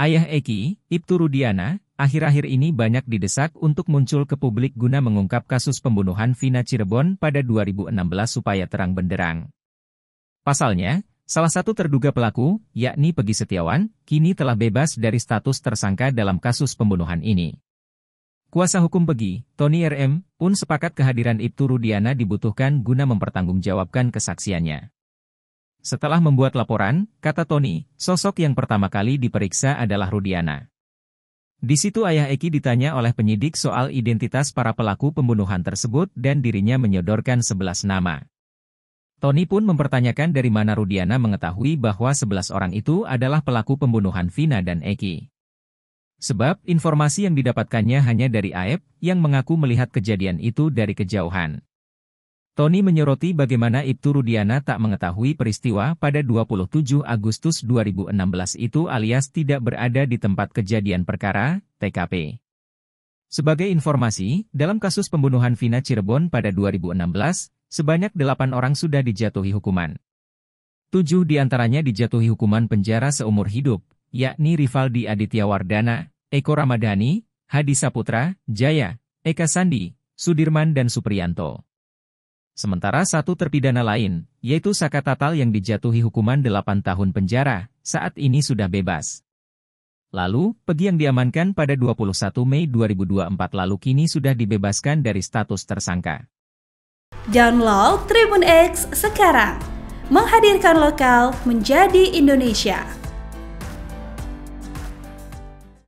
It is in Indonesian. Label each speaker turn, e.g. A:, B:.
A: Ayah Eki, Ibtu Rudiana, akhir-akhir ini banyak didesak untuk muncul ke publik guna mengungkap kasus pembunuhan Vina Cirebon pada 2016 supaya terang benderang. Pasalnya, salah satu terduga pelaku, yakni Pegi Setiawan, kini telah bebas dari status tersangka dalam kasus pembunuhan ini. Kuasa hukum Pegi, Tony RM, pun sepakat kehadiran Ibtu Rudiana dibutuhkan guna mempertanggungjawabkan kesaksiannya. Setelah membuat laporan, kata Tony, sosok yang pertama kali diperiksa adalah Rudiana. Di situ ayah Eki ditanya oleh penyidik soal identitas para pelaku pembunuhan tersebut dan dirinya menyodorkan 11 nama. Tony pun mempertanyakan dari mana Rudiana mengetahui bahwa 11 orang itu adalah pelaku pembunuhan Vina dan Eki. Sebab informasi yang didapatkannya hanya dari Aep, yang mengaku melihat kejadian itu dari kejauhan. Tony menyoroti bagaimana Ibtu Rudiana tak mengetahui peristiwa pada 27 Agustus 2016 itu alias tidak berada di tempat kejadian perkara, TKP. Sebagai informasi, dalam kasus pembunuhan Vina Cirebon pada 2016, sebanyak delapan orang sudah dijatuhi hukuman. 7 diantaranya dijatuhi hukuman penjara seumur hidup, yakni Rivaldi Aditya Wardana, Eko Ramadhani, Hadi Saputra, Jaya, Eka Sandi, Sudirman dan Suprianto. Sementara satu terpidana lain, yaitu Saka Tatal yang dijatuhi hukuman 8 tahun penjara, saat ini sudah bebas. Lalu, Pegi yang diamankan pada 21 Mei 2024 lalu kini sudah dibebaskan dari status tersangka.
B: Download Tribun X sekarang. Menghadirkan lokal menjadi Indonesia.